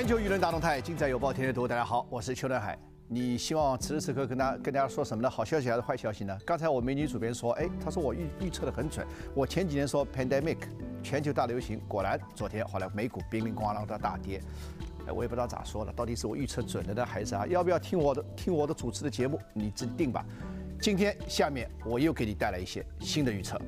全球舆论大动态，精彩有报天天读。大家好，我是邱德海。你希望此时此刻跟大跟大家说什么呢？好消息还是坏消息呢？刚才我美女主编说，哎，她说我预预测的很准。我前几年说 pandemic，全球大流行，果然昨天后来美股乒铃咣啷的大跌。哎，我也不知道咋说了，到底是我预测准了呢，还是啊？要不要听我的听我的主持的节目？你自定吧。今天下面我又给你带来一些新的预测。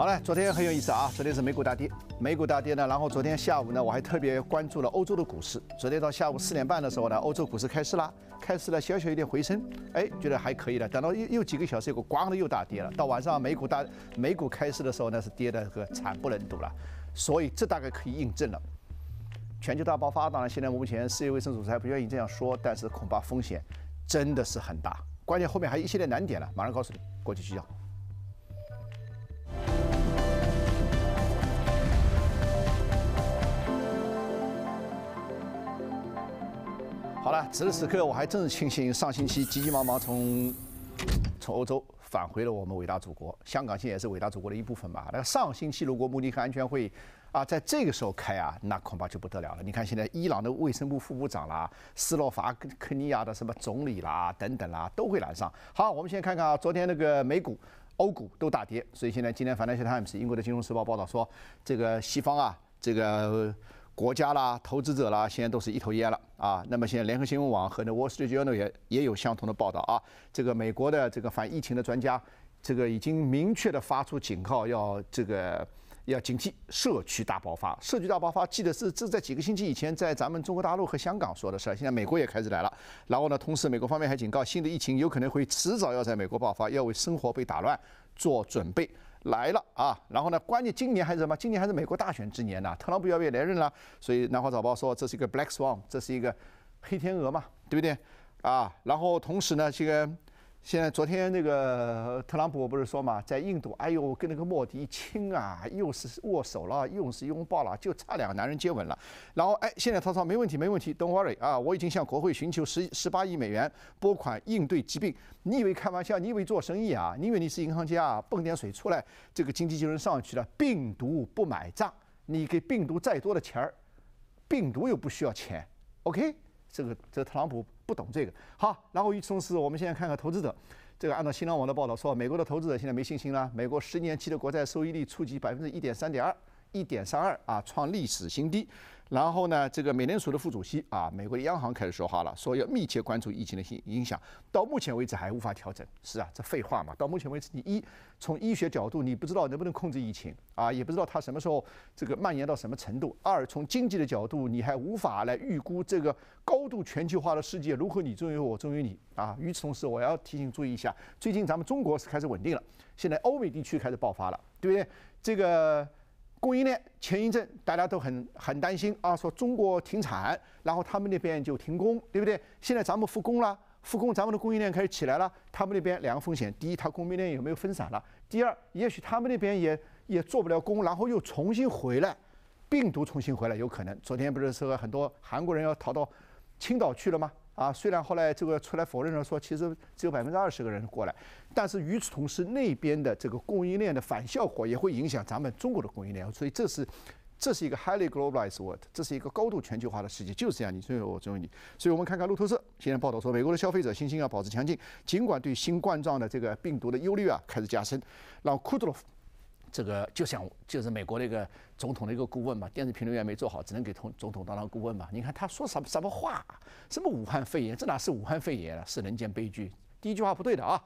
好了，昨天很有意思啊！昨天是美股大跌，美股大跌呢，然后昨天下午呢，我还特别关注了欧洲的股市。昨天到下午四点半的时候呢，欧洲股市开市了，开市了，小小一点回升，哎，觉得还可以了。等到又又几个小时，后，咣的又大跌了。到晚上美股大美股开市的时候呢，是跌的惨不忍睹了。所以这大概可以印证了，全球大爆发。当然，现在目前世界卫生组织还不愿意这样说，但是恐怕风险真的是很大。关键后面还有一系列难点了，马上告诉你，过去聚焦。好了，此时此刻我还真是庆幸上星期急急忙忙从从欧洲返回了我们伟大祖国。香港现在也是伟大祖国的一部分吧。那个上星期如果慕尼黑安全会啊，在这个时候开啊，那恐怕就不得了了。你看现在伊朗的卫生部副部长啦，斯洛伐克尼亚的什么总理啦等等啦，都会来上。好，我们先看看啊，昨天那个美股、欧股都大跌，所以现在今天《Financial Times》英国的金融时报报道说，这个西方啊，这个。国家啦，投资者啦，现在都是一头烟了啊！那么现在联合新闻网和那《Wall Street Journal》也也有相同的报道啊。这个美国的这个反疫情的专家，这个已经明确的发出警告，要这个要警惕社区大爆发。社区大爆发，记得是这在几个星期以前，在咱们中国大陆和香港说的儿，现在美国也开始来了。然后呢，同时美国方面还警告，新的疫情有可能会迟早要在美国爆发，要为生活被打乱做准备。来了啊，然后呢？关键今年还是什么？今年还是美国大选之年呢？特朗普要不要任了？所以《南华早报》说这是一个 Black Swan，这是一个黑天鹅嘛，对不对？啊，然后同时呢，这个。现在昨天那个特朗普不是说嘛，在印度，哎呦，跟那个莫迪亲啊，又是握手了，又是拥抱了，就差两个男人接吻了。然后哎，现在他说没问题，没问题，Don't worry 啊，我已经向国会寻求十十八亿美元拨款应对疾病。你以为开玩笑？你以为做生意啊？你以为你是银行家啊？蹦点水出来，这个经济就能上去了？病毒不买账，你给病毒再多的钱儿，病毒又不需要钱。OK。这个这特朗普不懂这个好，然后与此同时，我们现在看看投资者，这个按照新浪网的报道说，美国的投资者现在没信心了，美国十年期的国债收益率触及百分之一点三点二，一点三二啊，创历史新低。然后呢，这个美联储的副主席啊，美国的央行开始说话了，说要密切关注疫情的影影响。到目前为止还无法调整，是啊，这废话嘛。到目前为止，你一从医学角度，你不知道能不能控制疫情啊，也不知道它什么时候这个蔓延到什么程度；二从经济的角度，你还无法来预估这个高度全球化的世界如何你忠于我忠于你啊。与此同时，我要提醒注意一下，最近咱们中国是开始稳定了，现在欧美地区开始爆发了，对不对？这个。供应链前一阵大家都很很担心啊，说中国停产，然后他们那边就停工，对不对？现在咱们复工了，复工咱们的供应链开始起来了。他们那边两个风险：第一，他供应链有没有分散了；第二，也许他们那边也也做不了工，然后又重新回来，病毒重新回来有可能。昨天不是说很多韩国人要逃到青岛去了吗？啊，虽然后来这个出来否认了，说其实只有百分之二十个人过来，但是与此同时，那边的这个供应链的反效果也会影响咱们中国的供应链，所以这是这是一个 highly globalized world，这是一个高度全球化的世界，就是这样。你所以我尊重你，所以我们看看路透社今天报道说，美国的消费者信心啊保持强劲，尽管对新冠状的这个病毒的忧虑啊开始加深，让库德罗夫。这个就像就是美国那个总统的一个顾问嘛，电视评论员没做好，只能给同总统当当顾问嘛。你看他说什么什么话，什么武汉肺炎，这哪是武汉肺炎啊？是人间悲剧。第一句话不对的啊，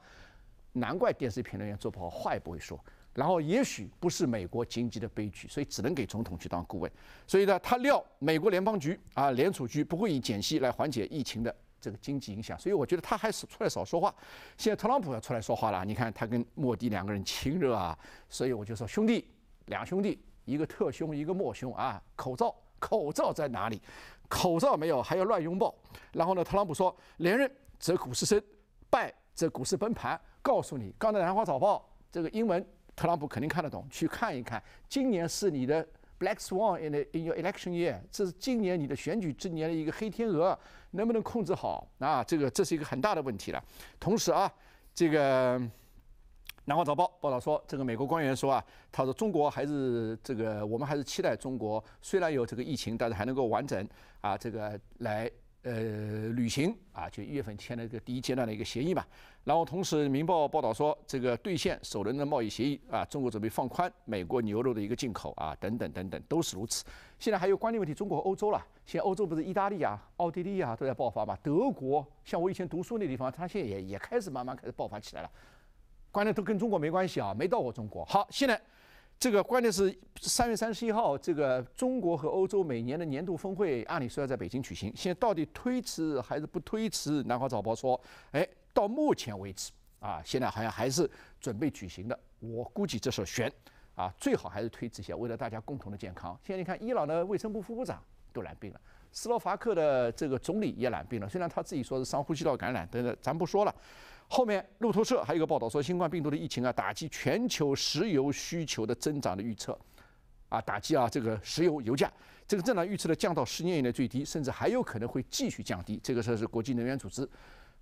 难怪电视评论员做不好，话也不会说。然后也许不是美国经济的悲剧，所以只能给总统去当顾问。所以呢，他料美国联邦局啊，联储局不会以减息来缓解疫情的。这个经济影响，所以我觉得他还是出来少说话。现在特朗普要出来说话了，你看他跟莫迪两个人亲热啊，所以我就说兄弟，两兄弟，一个特兄，一个莫兄啊。口罩，口罩在哪里？口罩没有，还要乱拥抱。然后呢，特朗普说，连任则股市升，败则股市崩盘。告诉你，刚才《南华早报》这个英文，特朗普肯定看得懂，去看一看。今年是你的 Black Swan in in your election year，这是今年你的选举之年的一个黑天鹅。能不能控制好啊？这个这是一个很大的问题了。同时啊，这个《南方早报》报道说，这个美国官员说啊，他说中国还是这个，我们还是期待中国，虽然有这个疫情，但是还能够完整啊，这个来。呃，旅行啊，就一月份签了一个第一阶段的一个协议嘛。然后同时，《民报》报道说，这个兑现首轮的贸易协议啊，中国准备放宽美国牛肉的一个进口啊，等等等等，都是如此。现在还有关键问题，中国和欧洲了。现在欧洲不是意大利啊、奥地利啊都在爆发嘛？德国，像我以前读书那地方，它现在也也开始慢慢开始爆发起来了。关键都跟中国没关系啊，没到过中国。好，现在。这个关键是三月三十一号，这个中国和欧洲每年的年度峰会，按理说要在北京举行。现在到底推迟还是不推迟？南方早报说，哎，到目前为止，啊，现在好像还是准备举行的。我估计这是悬，啊，最好还是推迟一下，为了大家共同的健康。现在你看，伊朗的卫生部副部长都染病了，斯洛伐克的这个总理也染病了。虽然他自己说是上呼吸道感染，等等，咱不说了。后面路透社还有个报道说，新冠病毒的疫情啊，打击全球石油需求的增长的预测，啊，打击啊这个石油油价，这个增长预测的降到十年以内最低，甚至还有可能会继续降低。这个是是国际能源组织，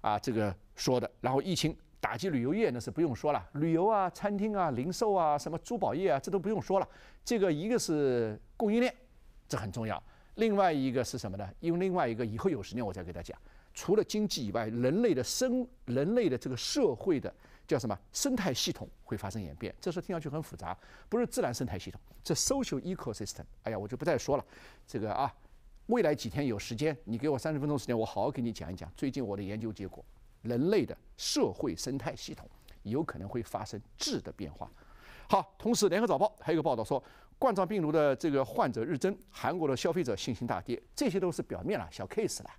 啊，这个说的。然后疫情打击旅游业那是不用说了，旅游啊、餐厅啊、零售啊、什么珠宝业啊，这都不用说了。这个一个是供应链，这很重要。另外一个是什么呢？因为另外一个以后有时间我再给大家讲。除了经济以外，人类的生、人类的这个社会的叫什么生态系统会发生演变？这事听上去很复杂，不是自然生态系统，这 social ecosystem。哎呀，我就不再说了。这个啊，未来几天有时间，你给我三十分钟时间，我好好给你讲一讲最近我的研究结果：人类的社会生态系统有可能会发生质的变化。好，同时《联合早报》还有一个报道说，冠状病毒的这个患者日增，韩国的消费者信心大跌，这些都是表面了小 case 了。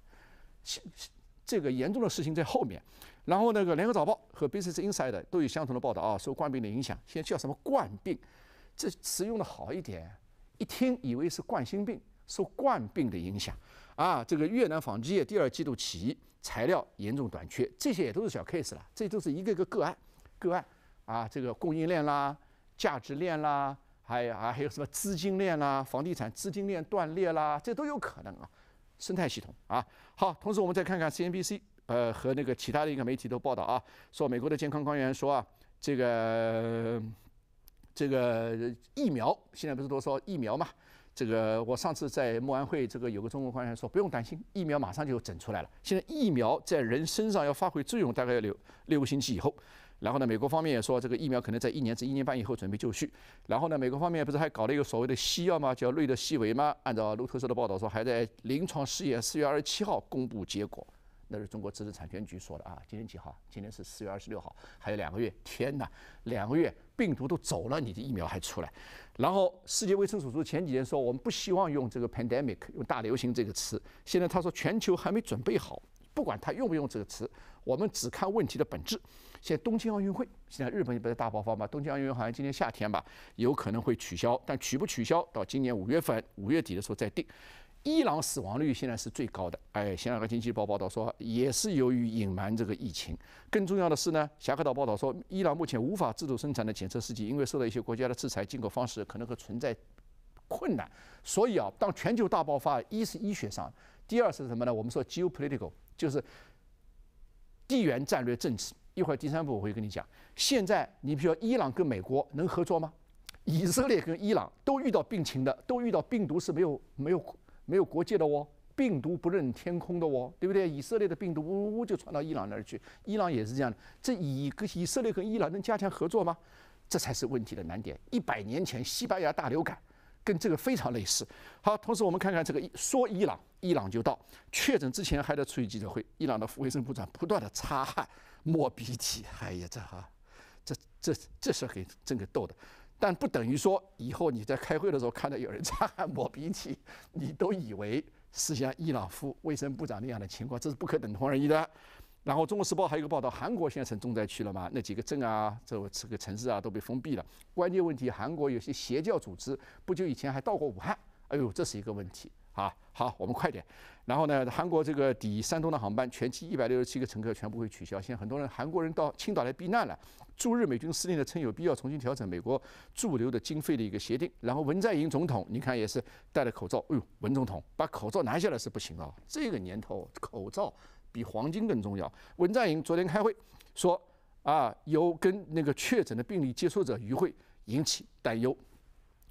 这个严重的事情在后面，然后那个联合早报和 Business Insider 都有相同的报道啊，受冠病的影响。现在叫什么冠病？这词用的好一点，一听以为是冠心病，受冠病的影响啊。这个越南纺织业第二季度起材料严重短缺，这些也都是小 case 了，这都是一个个个案，个案啊。这个供应链啦、价值链啦，还有啊还有什么资金链啦，房地产资金链断裂啦，这都有可能啊。生态系统啊，好。同时，我们再看看 CNBC，呃，和那个其他的一个媒体都报道啊，说美国的健康官员说啊，这个这个疫苗现在不是都说疫苗嘛？这个我上次在莫安会，这个有个中国官员说，不用担心，疫苗马上就整出来了。现在疫苗在人身上要发挥作用，大概要有六个星期以后。然后呢，美国方面也说，这个疫苗可能在一年至一年半以后准备就绪。然后呢，美国方面不是还搞了一个所谓的西药吗？叫瑞德西韦吗？按照路透社的报道说，还在临床试验。四月二十七号公布结果，那是中国知识产权局说的啊。今天几号？今天是四月二十六号，还有两个月。天哪，两个月病毒都走了，你的疫苗还出来？然后世界卫生组织前几天说，我们不希望用这个 “pandemic” 用大流行这个词。现在他说全球还没准备好，不管他用不用这个词，我们只看问题的本质。现在东京奥运会，现在日本也不是大爆发嘛。东京奥运会好像今年夏天吧，有可能会取消。但取不取消，到今年五月份、五月底的时候再定。伊朗死亡率现在是最高的。哎，《前两个经济报》报道说，也是由于隐瞒这个疫情。更重要的是呢，《侠客岛》报道说，伊朗目前无法自主生产的检测试剂，因为受到一些国家的制裁，进口方式可能会存在困难。所以啊，当全球大爆发，一是医学上，第二是什么呢？我们说 geopolitical，就是地缘战略政治。一会儿第三步我会跟你讲。现在你比如说伊朗跟美国能合作吗？以色列跟伊朗都遇到病情的，都遇到病毒是没有没有没有国界的哦，病毒不认天空的哦，对不对？以色列的病毒呜呜呜就传到伊朗那儿去，伊朗也是这样的。这以跟以色列跟伊朗能加强合作吗？这才是问题的难点。一百年前西班牙大流感跟这个非常类似。好，同时我们看看这个说伊朗，伊朗就到确诊之前还在出席记者会，伊朗的卫生部长不断的擦汗。抹鼻涕，哎呀，这哈，这这这事给真给逗的，但不等于说以后你在开会的时候看到有人擦汗抹鼻涕，你都以为是像伊朗副卫生部长那样的情况，这是不可等同而已的。然后《中国时报》还有个报道，韩国现在成重灾区了嘛？那几个镇啊，这这个城市啊都被封闭了。关键问题，韩国有些邪教组织不久以前还到过武汉，哎呦，这是一个问题。啊，好，我们快点。然后呢，韩国这个抵山东的航班，全机一百六十七个乘客全部会取消。现在很多人韩国人到青岛来避难了。驻日美军司令的称有必要重新调整美国驻留的经费的一个协定。然后文在寅总统，你看也是戴了口罩。哎呦，文总统把口罩拿下来是不行啊，这个年头口罩比黄金更重要。文在寅昨天开会说啊，有跟那个确诊的病例接触者与会引起担忧。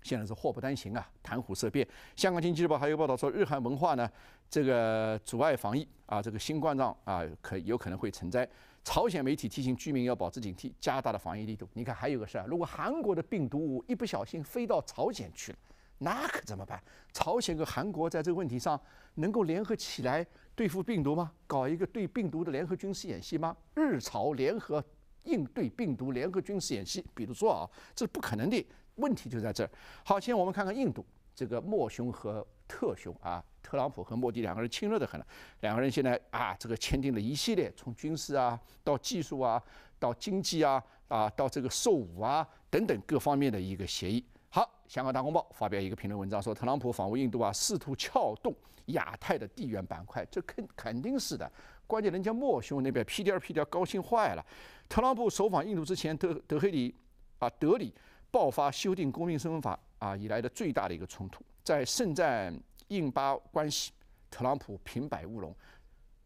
现在是祸不单行啊，谈虎色变。香港经济日报还有报道说，日韩文化呢，这个阻碍防疫啊，这个新冠状啊，可有可能会成灾。朝鲜媒体提醒居民要保持警惕，加大了防疫力度。你看还有个事儿，如果韩国的病毒一不小心飞到朝鲜去了，那可怎么办？朝鲜和韩国在这个问题上能够联合起来对付病毒吗？搞一个对病毒的联合军事演习吗？日朝联合应对病毒联合军事演习，比如说啊，这是不可能的。问题就在这儿。好，现在我们看看印度这个莫兄和特兄啊，特朗普和莫迪两个人亲热的很了，两个人现在啊，这个签订了一系列从军事啊到技术啊到经济啊啊到这个售武啊等等各方面的一个协议。好，香港大公报发表一个评论文章说，特朗普访问印度啊，试图撬动亚太的地缘板块，这肯肯定是的。关键人家莫兄那边儿屁颠儿高兴坏了，特朗普首访印度之前，德德黑里啊德里。爆发修订公民身份法啊以来的最大的一个冲突，在盛赞印巴关系，特朗普平白乌龙，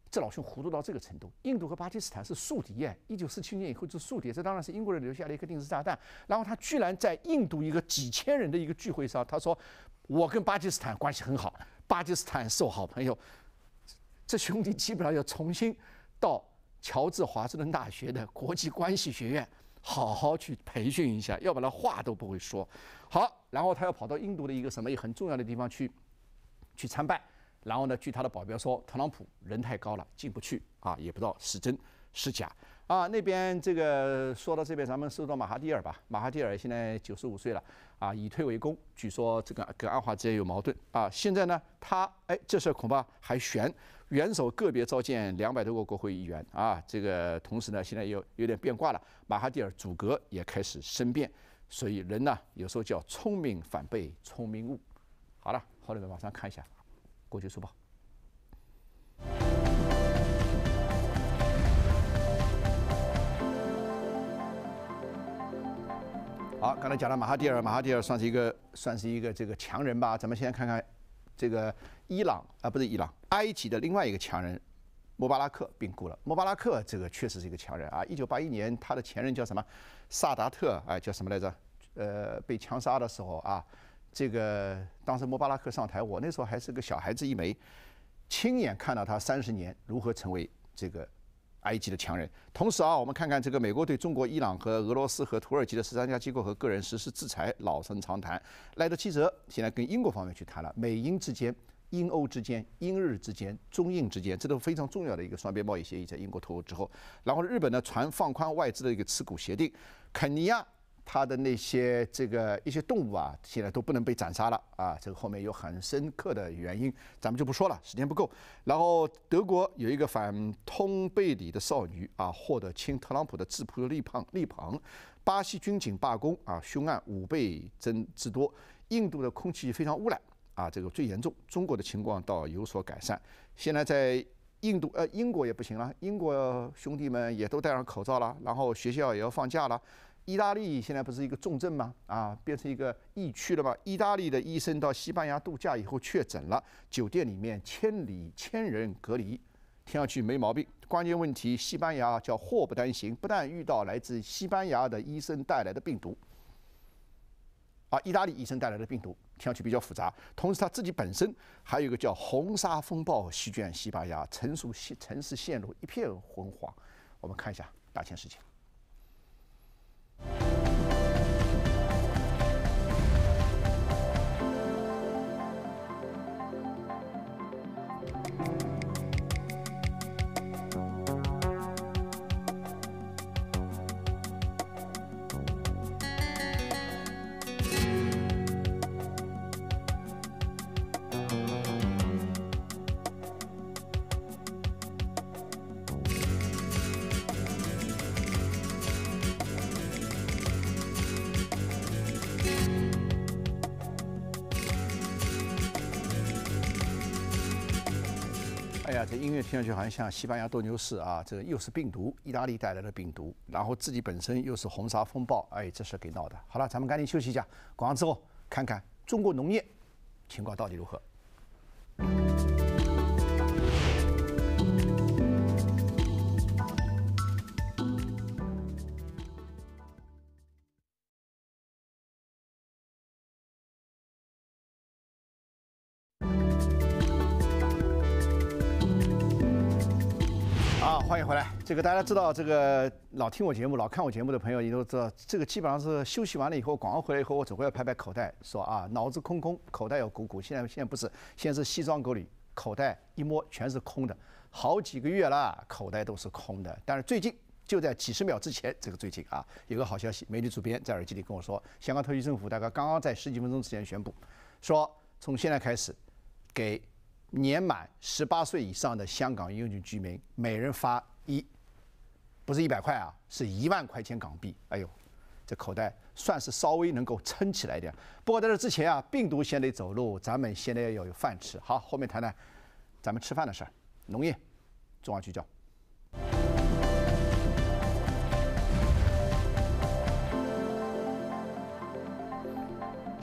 这老兄糊涂到这个程度。印度和巴基斯坦是宿敌啊，一九四七年以后就宿敌，这当然是英国人留下了一个定时炸弹。然后他居然在印度一个几千人的一个聚会上，他说我跟巴基斯坦关系很好，巴基斯坦是我好朋友。这兄弟基本上要重新到乔治华盛顿大学的国际关系学院。好好去培训一下，要不然话都不会说。好，然后他要跑到印度的一个什么也很重要的地方去，去参拜。然后呢，据他的保镖说，特朗普人太高了，进不去啊，也不知道是真是假。啊，那边这个说到这边，咱们说到马哈蒂尔吧。马哈蒂尔现在九十五岁了，啊，以退为攻。据说这个跟安华之间有矛盾，啊，现在呢他哎，这事恐怕还悬。元首个别召见两百多个国会议员，啊，这个同时呢现在又有点变卦了。马哈蒂尔主格也开始申辩，所以人呢有时候叫聪明反被聪明误。好了，后面马上看一下，国际书报。好，刚才讲了马哈蒂尔，马哈蒂尔算是一个算是一个这个强人吧。咱们先看看这个伊朗啊，不是伊朗，埃及的另外一个强人穆巴拉克病故了。穆巴拉克这个确实是一个强人啊。一九八一年他的前任叫什么？萨达特啊，叫什么来着？呃，被枪杀的时候啊，这个当时穆巴拉克上台，我那时候还是个小孩子一枚，亲眼看到他三十年如何成为这个。埃及的强人，同时啊，我们看看这个美国对中国、伊朗和俄罗斯和土耳其的十三家机构和个人实施制裁，老生常谈。赖德基则现在跟英国方面去谈了，美英之间、英欧之间、英日之间、中印之间，这都是非常重要的一个双边贸易协议，在英国脱欧之后，然后日本呢传放宽外资的一个持股协定，肯尼亚。他的那些这个一些动物啊，现在都不能被斩杀了啊！这个后面有很深刻的原因，咱们就不说了，时间不够。然后德国有一个反通贝里的少女啊，获得亲特朗普的质朴的力捧。力捧。巴西军警罢工啊，凶案五倍增之多。印度的空气非常污染啊，这个最严重。中国的情况倒有所改善。现在在印度呃，英国也不行了，英国兄弟们也都戴上口罩了，然后学校也要放假了。意大利现在不是一个重症吗？啊，变成一个疫区了吧？意大利的医生到西班牙度假以后确诊了，酒店里面千里千人隔离，听上去没毛病。关键问题，西班牙叫祸不单行，不但遇到来自西班牙的医生带来的病毒，啊，意大利医生带来的病毒，听上去比较复杂。同时他自己本身还有一个叫红沙风暴席卷西班牙，城市城城市陷入一片昏黄。我们看一下大千世界。这音乐听上去好像像西班牙斗牛士啊，这又是病毒，意大利带来的病毒，然后自己本身又是红沙风暴，哎，这事给闹的。好了，咱们赶紧休息一下，广告之后看看中国农业情况到底如何。这个大家知道，这个老听我节目、老看我节目的朋友，你都知道，这个基本上是休息完了以后，广告回来以后，我总会要拍拍口袋，说啊，脑子空空，口袋要鼓鼓。现在现在不是，先是西装革履，口袋一摸全是空的，好几个月了，口袋都是空的。但是最近，就在几十秒之前，这个最近啊，有个好消息，媒体主编在耳机里跟我说，香港特区政府大概刚刚在十几分钟之前宣布，说从现在开始，给年满十八岁以上的香港永久居民每人发一。不是一百块啊，是一万块钱港币。哎呦，这口袋算是稍微能够撑起来点。不过在这之前啊，病毒先得走路，咱们先得要有饭吃。好，后面谈谈咱们吃饭的事儿，农业，中央聚焦。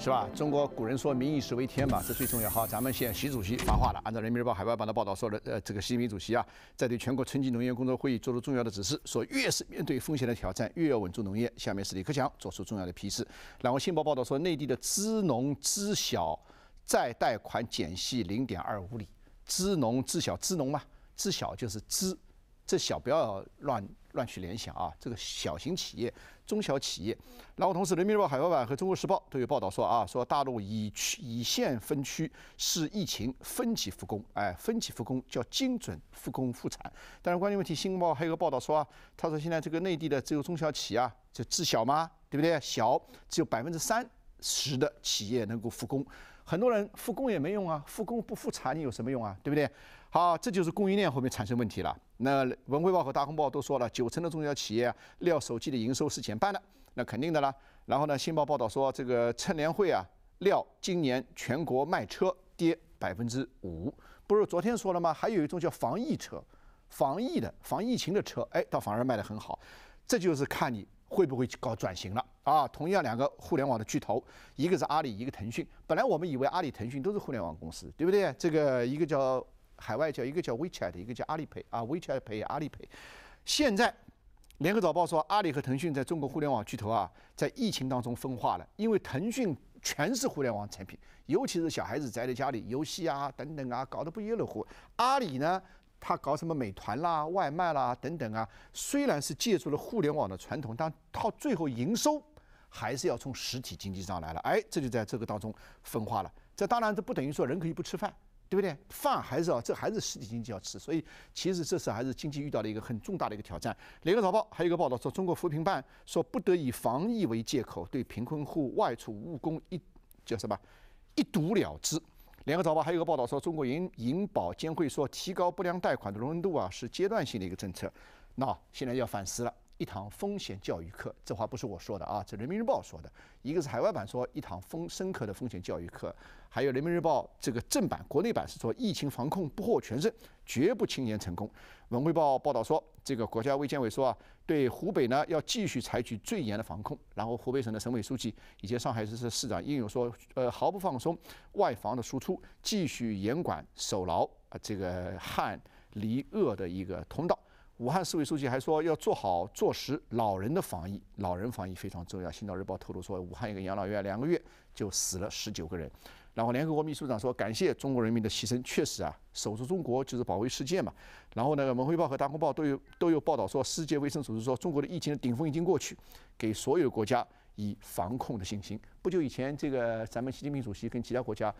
是吧？中国古人说“民以食为天”嘛，这最重要哈。咱们现习主席发话了，按照《人民日报》海外版的报道说的，呃，这个习近平主席啊，在对全国春季农业工作会议作出重要的指示，说越是面对风险的挑战，越要稳住农业。下面是李克强做出重要的批示。然后《信报》报道说，内地的支农支小再贷款减息零点二五厘，支农支小支农嘛，支小就是支，这小不要乱乱去联想啊，这个小型企业。中小企业。然后，同时，《人民日报》海外版和《中国时报》都有报道说啊，说大陆以区以县分区是疫情分级复工，哎，分级复工叫精准复工复产。但是，关键问题，《新闻报》还有个报道说，啊，他说现在这个内地的只有中小企业就自小吗？对不对？小只有百分之三十的企业能够复工，很多人复工也没用啊，复工不复产你有什么用啊？对不对？好，这就是供应链后面产生问题了。那文汇报和大红报都说了，九成的中小企业料手机的营收是减半的，那肯定的啦。然后呢，新报报道说，这个乘联会啊，料今年全国卖车跌百分之五，不是昨天说了吗？还有一种叫防疫车，防疫的、防疫情的车，哎，倒反而卖得很好。这就是看你会不会搞转型了啊。同样，两个互联网的巨头，一个是阿里，一个腾讯。本来我们以为阿里、腾讯都是互联网公司，对不对？这个一个叫。海外叫一个叫 WeChat 一个叫阿里 Pay 啊，WeChat Pay，阿里 Pay。现在《联合早报》说，阿里和腾讯在中国互联网巨头啊，在疫情当中分化了，因为腾讯全是互联网产品，尤其是小孩子宅在家里游戏啊等等啊，搞得不亦乐乎。阿里呢，他搞什么美团啦、外卖啦等等啊，虽然是借助了互联网的传统，但到最后营收还是要从实体经济上来了。哎，这就在这个当中分化了。这当然这不等于说人可以不吃饭。对不对？饭还是要，这还是实体经济要吃。所以，其实这次还是经济遇到了一个很重大的一个挑战。联合早报还有一个报道说，中国扶贫办说不得以防疫为借口对贫困户外出务工一叫什么一堵了之。联合早报还有一个报道说，中国银银保监会说提高不良贷款的容忍度啊是阶段性的一个政策，那现在要反思了。一堂风险教育课，这话不是我说的啊，这人民日报说的。一个是海外版说一堂风深刻的风险教育课，还有人民日报这个正版国内版是说疫情防控不获全胜，绝不轻言成功。文汇报报道说，这个国家卫健委说啊，对湖北呢要继续采取最严的防控，然后湖北省的省委书记以及上海市市长应勇说，呃，毫不放松外防的输出，继续严管守牢啊这个汉离鄂的一个通道。武汉市委书记还说要做好、做实老人的防疫，老人防疫非常重要。《新岛日报》透露说，武汉一个养老院两个月就死了十九个人。然后联合国秘书长说，感谢中国人民的牺牲，确实啊，守住中国就是保卫世界嘛。然后那个《文汇报》和《大公报》都有都有报道说，世界卫生组织说中国的疫情的顶峰已经过去，给所有国家以防控的信心。不久以前，这个咱们习近平主席跟其他国家。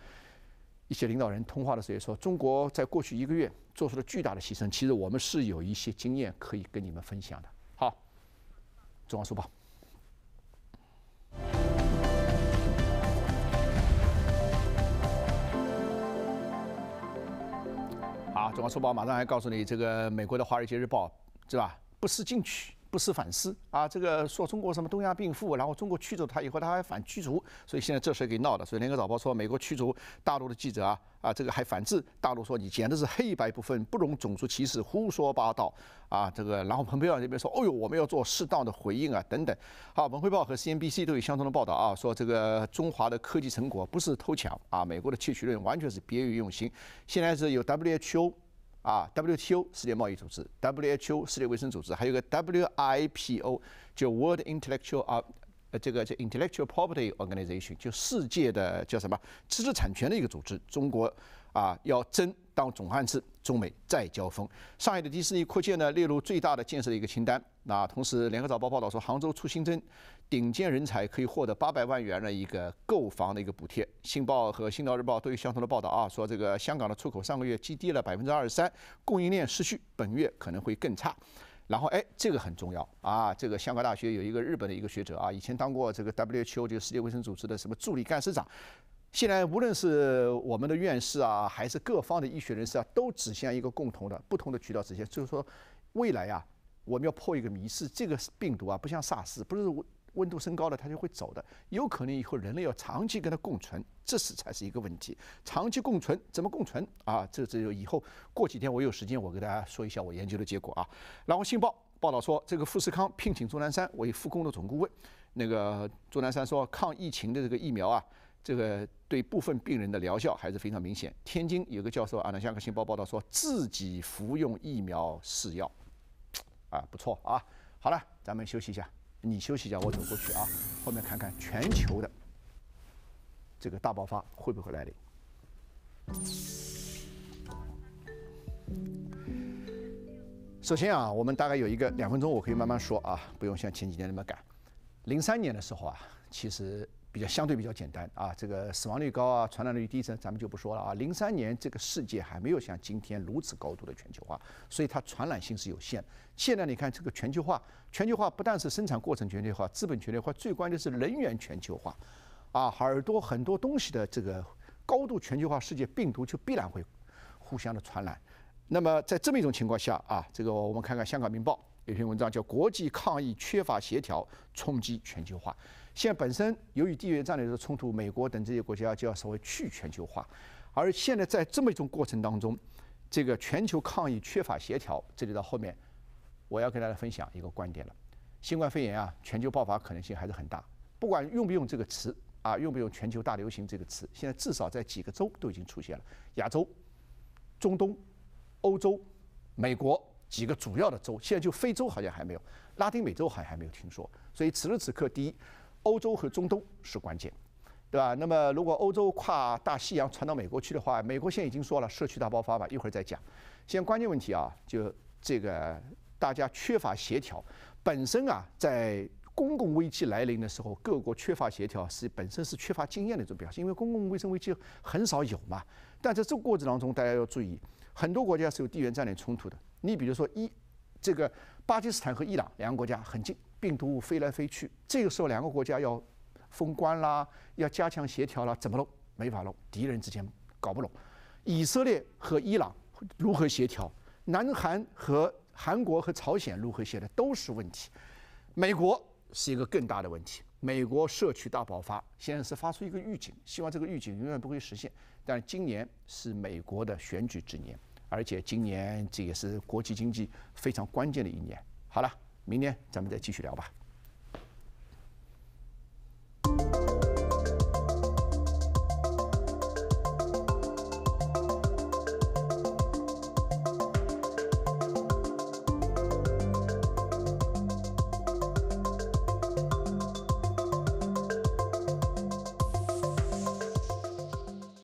一些领导人通话的时候也说，中国在过去一个月做出了巨大的牺牲。其实我们是有一些经验可以跟你们分享的。好，中央书报。好，中央书报马上还告诉你，这个美国的《华尔街日报》是吧，不思进取。不思反思啊！这个说中国什么东亚病夫，然后中国驱逐他以后，他还反驱逐，所以现在这事给闹的。所以《联合早报》说美国驱逐大陆的记者啊，啊，这个还反制大陆，说你简直是黑白不分，不容种族歧视，胡说八道啊！这个，然后蓬佩奥这边说，哦呦，我们要做适当的回应啊，等等。好，《文汇报》和 CNBC 都有相同的报道啊，说这个中华的科技成果不是偷抢啊，美国的窃取论完全是别有用心。现在是有 WHO。啊，WTO 世界贸易组织，WHO 世界卫生组织，还有个 WIPO 就 World Intellectual 啊，这个叫 Intellectual Property Organization，就世界的叫什么知识产权的一个组织。中国啊要争当总汉字，中美再交锋。上海的迪士尼扩建呢列入最大的建设的一个清单。那同时，联合早报报道说，杭州出新增顶尖人才可以获得八百万元的一个购房的一个补贴。信报和新道日报都有相同的报道啊，说这个香港的出口上个月积低了百分之二十三，供应链失序，本月可能会更差。然后，哎，这个很重要啊。这个香港大学有一个日本的一个学者啊，以前当过这个 WHO 就世界卫生组织的什么助理干事长。现在无论是我们的院士啊，还是各方的医学人士啊，都指向一个共同的不同的渠道，指向就是说，未来呀。我们要破一个迷思，这个病毒啊，不像 SARS，不是温度升高了它就会走的，有可能以后人类要长期跟它共存，这是才是一个问题。长期共存怎么共存啊？这这以后过几天我有时间我给大家说一下我研究的结果啊。然后《信报》报道说，这个富士康聘请钟南山为复工的总顾问。那个钟南山说，抗疫情的这个疫苗啊，这个对部分病人的疗效还是非常明显。天津有个教授啊，《那香港信报》报道说自己服用疫苗试药。啊，不错啊，好了，咱们休息一下，你休息一下，我走过去啊，后面看看全球的这个大爆发会不会来临。首先啊，我们大概有一个两分钟，我可以慢慢说啊，不用像前几年那么赶。零三年的时候啊，其实。比较相对比较简单啊，这个死亡率高啊，传染率低，这咱们就不说了啊。零三年这个世界还没有像今天如此高度的全球化，所以它传染性是有限。现在你看这个全球化，全球化不但是生产过程全球化、资本全球化，最关键是人员全球化，啊，很多很多东西的这个高度全球化世界，病毒就必然会互相的传染。那么在这么一种情况下啊，这个我们看看香港《明报》有篇文章叫《国际抗疫缺乏协调，冲击全球化》。现在本身由于地缘战略的冲突，美国等这些国家就要稍微去全球化。而现在在这么一种过程当中，这个全球抗疫缺乏协调，这就到后面我要跟大家分享一个观点了。新冠肺炎啊，全球爆发可能性还是很大。不管用不用这个词啊，用不用“全球大流行”这个词，现在至少在几个州都已经出现了：亚洲、中东、欧洲、美国几个主要的州。现在就非洲好像还没有，拉丁美洲好像还没有听说。所以此时此刻，第一。欧洲和中东是关键，对吧？那么如果欧洲跨大西洋传到美国去的话，美国现在已经说了社区大爆发吧，一会儿再讲。现在关键问题啊，就这个大家缺乏协调。本身啊，在公共危机来临的时候，各国缺乏协调是本身是缺乏经验的一种表现，因为公共卫生危机很少有嘛。但在这个过程当中，大家要注意，很多国家是有地缘战略冲突的。你比如说伊这个巴基斯坦和伊朗两个国家很近。病毒飞来飞去，这个时候两个国家要封关啦，要加强协调啦，怎么弄？没法弄，敌人之间搞不拢。以色列和伊朗如何协调？南韩和韩国和朝鲜如何协调？都是问题。美国是一个更大的问题。美国社区大爆发，现在是发出一个预警，希望这个预警永远不会实现。但今年是美国的选举之年，而且今年这也是国际经济非常关键的一年。好了。明年咱们再继续聊吧。